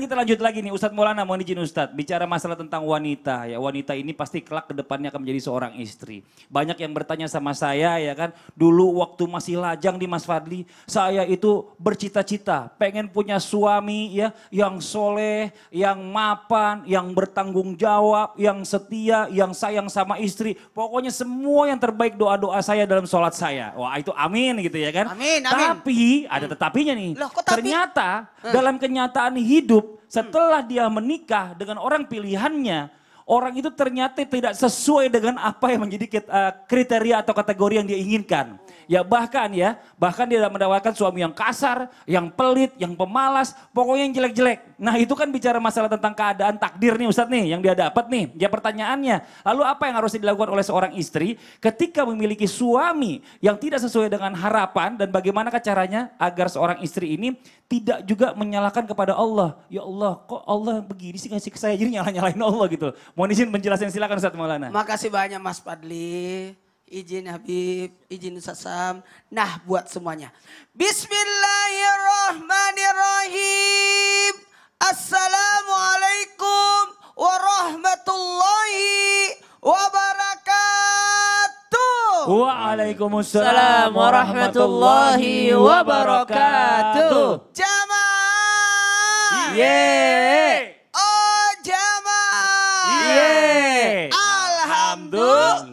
kita lanjut lagi nih, Ustadz Maulana mohon izin Ustadz, bicara masalah tentang wanita ya, wanita ini pasti kelak kedepannya akan menjadi seorang istri. Banyak yang bertanya sama saya ya kan, dulu waktu masih lajang di Mas Fadli, saya itu bercita-cita pengen punya suami ya, yang soleh, yang mapan, yang bertanggung jawab, yang setia, yang sayang sama istri. Pokoknya semua yang terbaik doa-doa saya dalam sholat saya. Wah itu amin gitu ya kan. Amin, amin. Tapi, ada hmm. tetapinya nih, Loh, kok tapi? ternyata hmm. dalam kenyataan hidup, hidup setelah dia menikah dengan orang pilihannya, orang itu ternyata tidak sesuai dengan apa yang menjadi eh, kriteria atau kategori yang dia inginkan. Ya bahkan ya, bahkan dia mendapatkan suami yang kasar, yang pelit, yang pemalas, pokoknya yang jelek-jelek. Nah itu kan bicara masalah tentang keadaan takdir nih Ustadz nih, yang dia dapat nih. Ya pertanyaannya, lalu apa yang harus dilakukan oleh seorang istri ketika memiliki suami yang tidak sesuai dengan harapan dan bagaimana caranya agar seorang istri ini tidak juga menyalahkan kepada Allah. Ya Allah, kok Allah begini sih ngasih ke saya, jadi nyalah-nyalahin Allah gitu. Mohon izin menjelaskan silakan Ustaz Maulana. Makasih banyak Mas Padli. Izin Habib, izin Ustaz Sam. Nah buat semuanya. Bismillahirrahmanirrahim. Assalamualaikum warahmatullahi wabarakatuh. Waalaikumsalam warahmatullahi wabarakatuh. Jamaah. Yeah.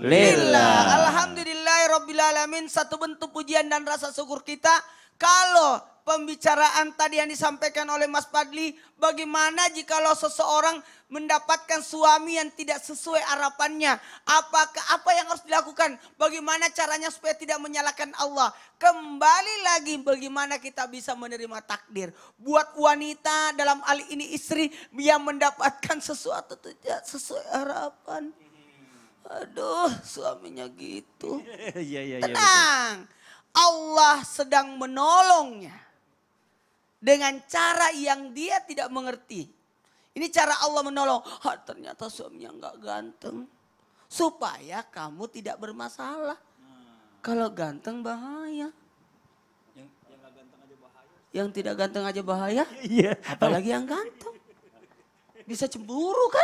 Alhamdulillah Lillah. Alamin. Satu bentuk pujian dan rasa syukur kita. Kalau pembicaraan tadi yang disampaikan oleh Mas Padli. Bagaimana jika lo seseorang mendapatkan suami yang tidak sesuai harapannya. Apakah apa yang harus dilakukan? Bagaimana caranya supaya tidak menyalahkan Allah? Kembali lagi bagaimana kita bisa menerima takdir. Buat wanita dalam hal ini istri yang mendapatkan sesuatu tidak sesuai harapan. Aduh, suaminya gitu. Iya, iya, iya, Tenang. Allah sedang menolongnya dengan cara yang dia tidak mengerti. Ini cara Allah menolong. Ah, ternyata suaminya enggak ganteng. Supaya kamu tidak bermasalah. Hmm. Kalau ganteng bahaya. Yang, tidak ganteng aja bahaya. Apalagi yang ganteng. Bisa cemburu kan?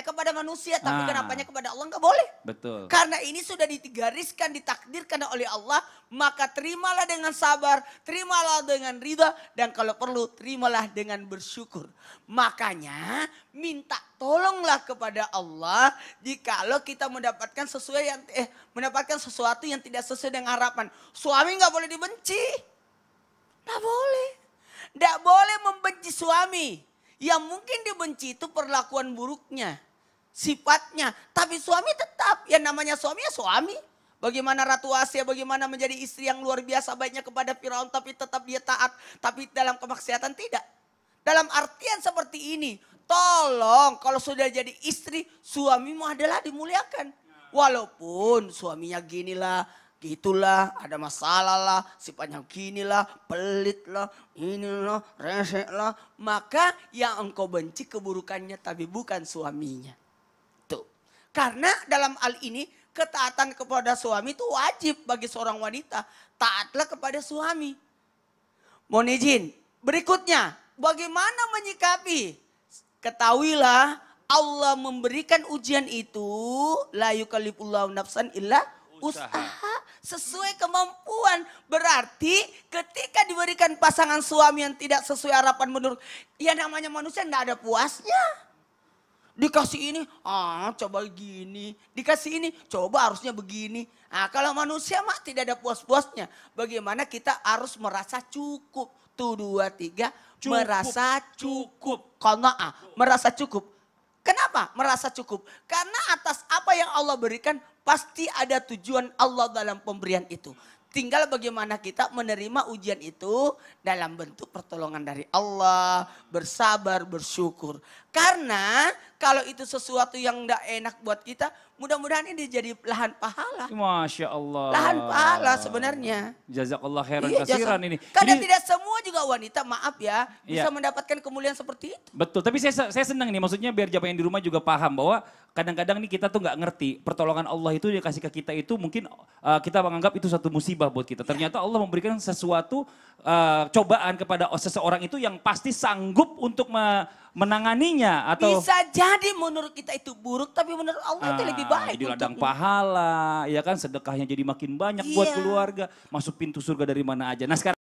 kepada manusia, tapi ah. kenapanya kepada Allah nggak boleh. Betul. Karena ini sudah digariskan, ditakdirkan oleh Allah, maka terimalah dengan sabar, terimalah dengan ridha, dan kalau perlu terimalah dengan bersyukur. Makanya minta tolonglah kepada Allah jikalau kita mendapatkan sesuai yang eh mendapatkan sesuatu yang tidak sesuai dengan harapan. Suami nggak boleh dibenci. Nggak boleh. Nggak boleh membenci suami yang mungkin dibenci itu perlakuan buruknya sifatnya. Tapi suami tetap, yang namanya suami ya suami. Bagaimana Ratu Asia, bagaimana menjadi istri yang luar biasa baiknya kepada Firaun, tapi tetap dia taat. Tapi dalam kemaksiatan tidak. Dalam artian seperti ini, tolong kalau sudah jadi istri, suamimu adalah dimuliakan. Walaupun suaminya ginilah, gitulah, ada masalah lah, sifatnya ginilah, lah, pelit lah, inilah, resek lah. Maka yang engkau benci keburukannya tapi bukan suaminya. Karena dalam hal ini ketaatan kepada suami itu wajib bagi seorang wanita. Taatlah kepada suami. Mohon izin. Berikutnya, bagaimana menyikapi? Ketahuilah Allah memberikan ujian itu la yukalipullahu nafsan illa usaha sesuai kemampuan. Berarti ketika diberikan pasangan suami yang tidak sesuai harapan menurut yang namanya manusia tidak ada puasnya. Dikasih ini, ah coba gini. Dikasih ini, coba harusnya begini. Nah, kalau manusia mah tidak ada puas-puasnya. Bagaimana kita harus merasa cukup. Tuh, dua, tiga. Cukup. Merasa cukup. Karena ah, merasa cukup. Kenapa merasa cukup? Karena atas apa yang Allah berikan pasti ada tujuan Allah dalam pemberian itu. Tinggal bagaimana kita menerima ujian itu dalam bentuk pertolongan dari Allah, bersabar, bersyukur. Karena kalau itu sesuatu yang tidak enak buat kita, Mudah-mudahan ini jadi lahan pahala. Masya Allah. Lahan pahala sebenarnya. Jazakallah khairan iya, kasiran ini. Karena ini... tidak semua juga wanita, maaf ya, iya. bisa yeah. mendapatkan kemuliaan seperti itu. Betul, tapi saya saya senang nih, maksudnya biar jamaah yang di rumah juga paham bahwa kadang-kadang nih kita tuh nggak ngerti pertolongan Allah itu yang kasih ke kita itu mungkin uh, kita menganggap itu satu musibah buat kita. Iya. Ternyata Allah memberikan sesuatu uh, cobaan kepada seseorang itu yang pasti sanggup untuk me menanganinya atau bisa jadi menurut kita itu buruk tapi menurut Allah ah, itu lebih baik jadi ladang pahala ya kan sedekahnya jadi makin banyak iya. buat keluarga masuk pintu surga dari mana aja nah sekarang